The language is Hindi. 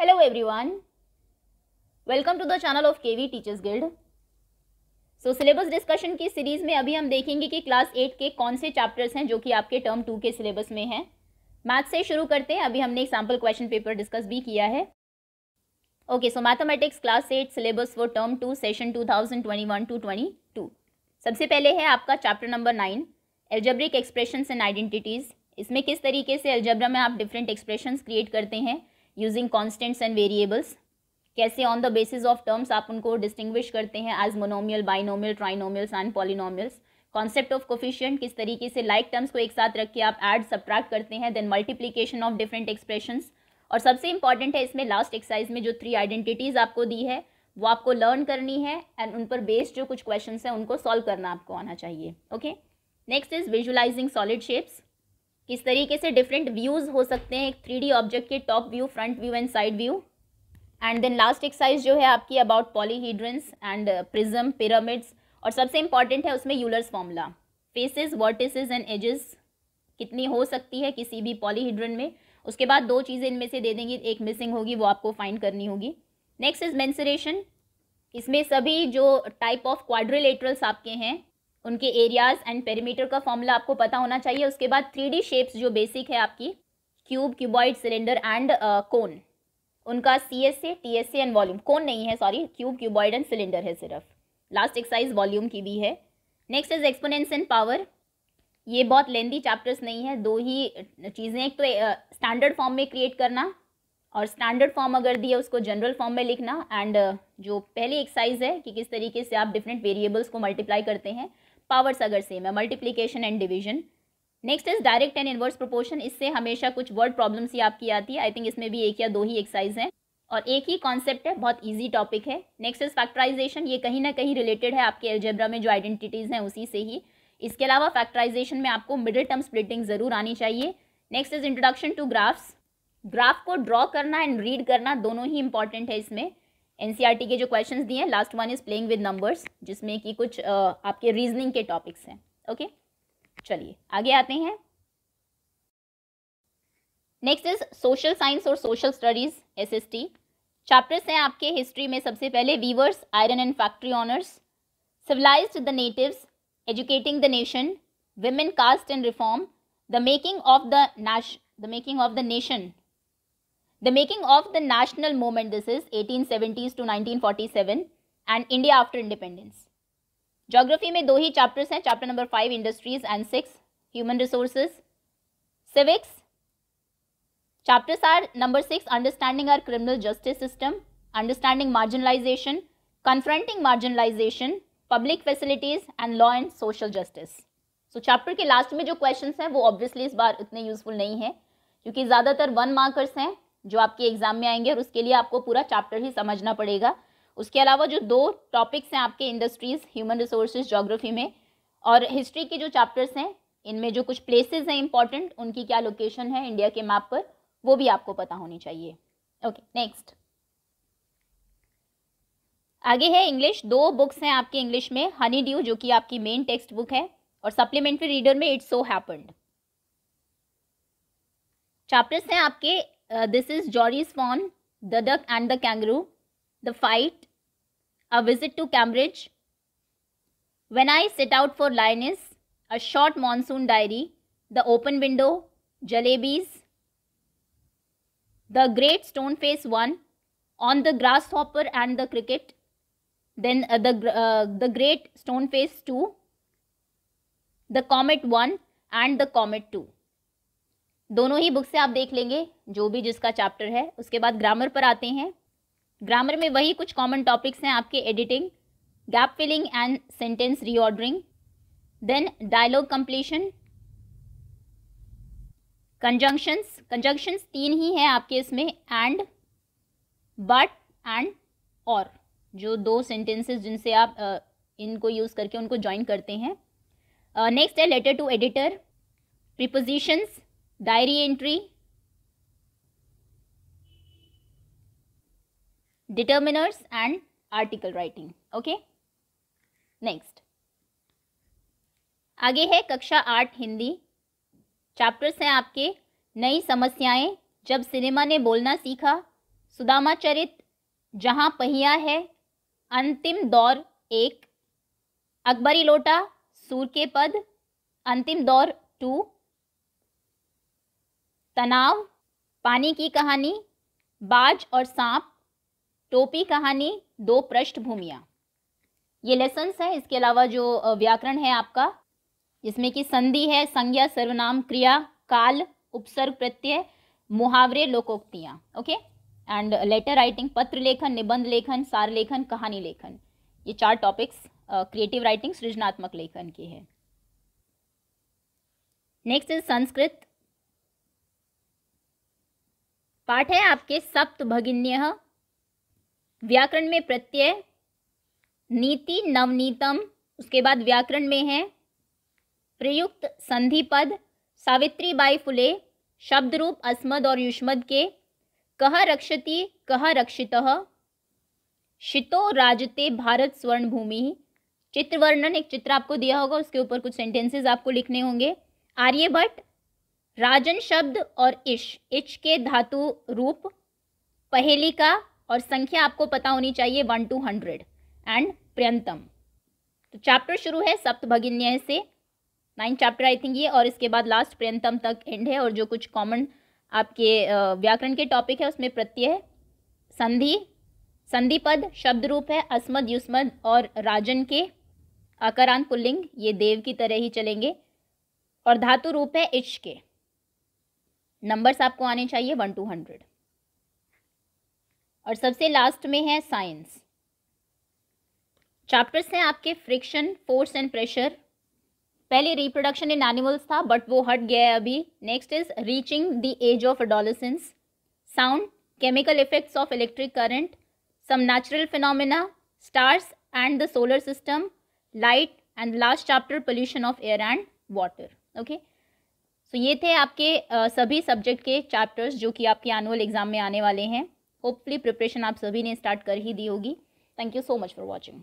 Hello everyone welcome to the channel of KV teachers guild so syllabus discussion की सीरीज़ में अभी हम देखेंगे कि क्लास एट के कौन से चैप्टर्स हैं जो कि आपके टर्म टू के सिलेबस में हैं मैथ से शुरू करते हैं अभी हमने एक सैम्पल क्वेश्चन पेपर डिस्कस भी किया है okay so mathematics class eight syllabus for term to session two thousand to twenty two सबसे पहले है आपका chapter number nine एल्जब्रिक expression and identities इसमें किस तरीके से एल्जब्रा में आप डिफरेंट एक्सप्रेशन क्रिएट करते हैं यूजिंग कॉन्स्टेंट्स एंड वेरिएबल्स कैसे on the basis of terms आप उनको डिस्टिंग्विश करते हैं as monomial binomial trinomials and polynomials concept of coefficient किस तरीके से लाइक like टर्म्स को एक साथ रख के आप एड सब्ट्रैक्ट करते हैं then multiplication of different expression और सबसे इंपॉर्टेंट है इसमें लास्ट एक्सरसाइज में जो थ्री आइडेंटिटीज़ आपको दी है वो आपको लर्न करनी है एंड उन पर बेस्ड जो कुछ क्वेश्चन हैं उनको सॉल्व करना आपको आना चाहिए okay next is visualising solid shapes किस तरीके से डिफरेंट व्यूज़ हो सकते हैं एक थ्री ऑब्जेक्ट के top view front view and side view and then last exercise जो है आपकी about polyhedrons and prism pyramids और सबसे इम्पॉर्टेंट है उसमें Euler's formula faces vertices and edges कितनी हो सकती है किसी भी पॉलीहीड्रन में उसके बाद दो चीज़ें इनमें से दे देंगी एक मिसिंग होगी वो आपको फाइंड करनी होगी नेक्स्ट इज मैंसरेशन इसमें सभी जो टाइप ऑफ क्वाड्रिलेटरल्स आपके हैं उनके एरियाज एंड पेरीमीटर का फॉर्मूला आपको पता होना चाहिए उसके बाद थ्री डी शेप्स जो बेसिक है आपकी cube cuboid cylinder and cone उनका C S A T S A and volume cone नहीं है sorry cube cuboid and cylinder है सिर्फ लास्ट एक्सरसाइज वॉल्यूम की भी है next is exponents and power ये बहुत लेंदी चैप्टर्स नहीं है दो ही uh, चीज़ें एक तो स्टैंडर्ड uh, फॉर्म में क्रिएट करना और स्टैंडर्ड फॉर्म अगर दिए उसको जनरल फॉर्म में लिखना एंड uh, जो पहली एक्सरसाइज है कि किस तरीके से आप डिफरेंट वेरिएबल्स को मल्टीप्लाई करते हैं पावर्स अगर सेम है multiplication and division next is direct and inverse proportion इससे हमेशा कुछ वर्ड प्रॉब्लम्स ही आपकी आती है आई थिंक इसमें भी एक या दो ही एक्साइज हैं और एक ही कॉन्सेप्ट है बहुत इजी टॉपिक है नेक्स्ट इज फैक्टराइजेशन ये कहीं ना कहीं रिलेटेड है आपके एल्जेब्रा में जो आइडेंटिटीज़ हैं उसी से ही इसके अलावा फैक्टराइजेशन में आपको मिडिल टर्म स्प्लिटिंग ज़रूर आनी चाहिए next is introduction to graphs graph को ड्रॉ करना एंड रीड करना दोनों ही इंपॉर्टेंट है इसमें एनसीईआरटी के जो क्वेश्चंस दिए हैं last one is playing with numbers जिसमें कि कुछ आ, आपके रीजनिंग के टॉपिक्स हैं ओके चलिए आगे आते हैं नेक्स्ट इज सोशल साइंस और सोशल स्टडीज़ एसएसटी चैप्टर्स हैं आपके हिस्ट्री में सबसे पहले weavers iron and factory owners civilise the natives educating the nation women caste and reform the making of the nation the making of the nation The making of the national movement, this is 1870s to 1947 and India after independence. Geography mein do hi chapters chapter number 5, industries and 6, human resources. Civics, chapters are number 6, understanding our criminal justice system, understanding marginalization, confronting marginalization, public facilities and law and social justice. So, chapter ke last mein jo questions hain, obviously is baar itne useful nahi hain, kyunki one markers जो आपके एग्ज़ाम में आएंगे और उसके लिए आपको पूरा चैप्टर ही समझना पड़ेगा उसके अलावा जो दो टॉपिक्स हैं आपके इंडस्ट्रीज़ ह्यूमन रिसोर्सेज जोग्राफी में और हिस्ट्री के जो चैप्टर्स हैं इनमें जो कुछ प्लेसेस हैं इंपॉर्टेंट उनकी क्या लोकेशन है इंडिया के मैप पर वो भी आपको पता होनी चाहिए ओके नेक्स्ट आगे है इंग्लिश दो बुक्स हैं आपके इंग्लिश में हनी ड्यू जो कि आपकी मेन टेक्स्ट बुक है और सप्लीमेंट्री रीडर में इट्स सो हैपन्ड चैप्टर्स हैं आपके Uh, this is Jory's Fawn, The Duck and the Kangaroo, The Fight, A Visit to Cambridge, When I Set Out for Lioness, A Short Monsoon Diary, The Open Window, Jalebis, The Great Stone Face One, On the Grasshopper and the Cricket, then uh, the, uh, the Great Face 2, The Comet 1 and The Comet 2. दोनों ही बुक से आप देख लेंगे जो भी जिसका चैप्टर है उसके बाद ग्रामर पर आते हैं ग्रामर में वही कुछ कॉमन टॉपिक्स हैं आपके editing gap filling and sentence reordering then dialogue completion conjunctions conjunctions तीन ही हैं आपके इसमें एंड बट एंड और जो दो सेंटेंसेस जिनसे आप इनको यूज़ करके उनको ज्वाइन करते हैं नेक्स्ट है letter to editor prepositions diary entry determiners and article writing okay next आगे है कक्षा आठ हिंदी चैप्टर्स हैं आपके नई समस्याएं जब सिनेमा ने बोलना सीखा सुदामा चरित जहां पहिया है अंतिम दौर एक अकबरी लोटा सूर के पद अंतिम दौर टू तनाव पानी की कहानी बाज और सांप टोपी कहानी दो पृष्ठभूमिया ये लेसन्स हैं इसके अलावा जो व्याकरण है आपका जिसमें कि संधि है संज्ञा सर्वनाम क्रिया काल उपसर्ग प्रत्यय मुहावरे लोकोक्तियाँ ओके एंड लेटर राइटिंग पत्र लेखन निबंध लेखन सार लेखन कहानी लेखन ये चार टॉपिक्स क्रिएटिव राइटिंग सृजनात्मक लेखन के है नेक्स्ट इज संस्कृत पाठ है आपके सप्त भगिन्य व्याकरण में प्रत्यय नीति नवनीतम उसके बाद व्याकरण में है प्रयुक्त संधि पद सावित्री बाई फुले शब्द रूप अस्मद और युष्मद के कह रक्षति कह रक्षित शितो राजते भारत स्वर्ण भूमि चित्र वर्णन एक चित्र आपको दिया होगा उसके ऊपर कुछ सेंटेंसेस आपको लिखने होंगे आर्यभट्ट राजन शब्द और इश इच के धातु रूप पहेली का और संख्या आपको पता होनी चाहिए वन टू हंड्रेड एंड प्रियंतम तो चैप्टर शुरू है सप्त भगिन्य से नाइन चैप्टर आई थिंक ये और इसके बाद लास्ट प्रियंतम तक एंड है और जो कुछ कॉमन आपके व्याकरण के टॉपिक है उसमें प्रत्यय संधि संधि पद शब्द रूप है अस्मद युस्मद और राजन के आकारांत पुल्लिंग ये देव की तरह ही चलेंगे और धातु रूप है इश्क के नंबर्स आपको आने चाहिए वन टू हंड्रेड और सबसे लास्ट में है साइंस चैप्टर्स हैं आपके फ्रिक्शन फोर्स एंड प्रेशर पहले रिप्रोडक्शन इन एनिमल्स था बट वो हट गया है अभी next is reaching the age of adolescence sound chemical effects of electric current some natural phenomena stars and the solar system light and last chapter pollution of air and water okay so so, ये थे आपके सभी सब्जेक्ट के चैप्टर्स जो कि आपके एनुअल एग्जाम में आने वाले हैं होपफुली प्रिपरेशन आप सभी ने स्टार्ट कर ही दी होगी thank you so much for watching